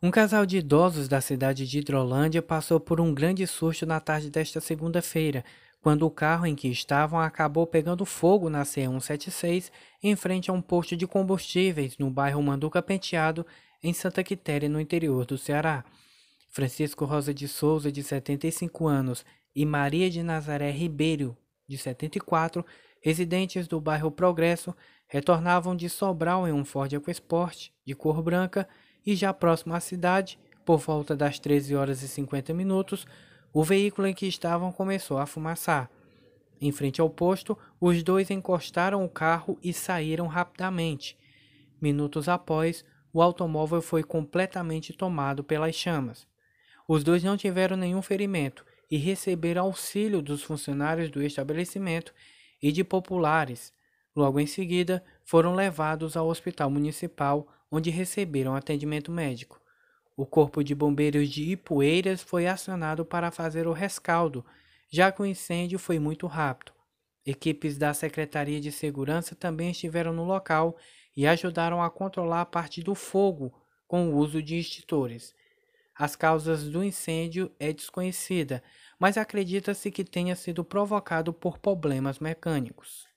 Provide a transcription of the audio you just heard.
Um casal de idosos da cidade de Hidrolândia passou por um grande susto na tarde desta segunda-feira, quando o carro em que estavam acabou pegando fogo na C176 em frente a um posto de combustíveis no bairro Manduca Penteado, em Santa Quitéria, no interior do Ceará. Francisco Rosa de Souza, de 75 anos, e Maria de Nazaré Ribeiro, de 74, residentes do bairro Progresso, retornavam de Sobral em um Ford EcoSport de cor branca e já próximo à cidade, por volta das 13 horas e 50 minutos, o veículo em que estavam começou a fumaçar. Em frente ao posto, os dois encostaram o carro e saíram rapidamente. Minutos após, o automóvel foi completamente tomado pelas chamas. Os dois não tiveram nenhum ferimento e receberam auxílio dos funcionários do estabelecimento e de populares Logo em seguida, foram levados ao hospital municipal, onde receberam atendimento médico. O Corpo de Bombeiros de Ipueiras foi acionado para fazer o rescaldo, já que o incêndio foi muito rápido. Equipes da Secretaria de Segurança também estiveram no local e ajudaram a controlar a parte do fogo com o uso de extintores. As causas do incêndio é desconhecida, mas acredita-se que tenha sido provocado por problemas mecânicos.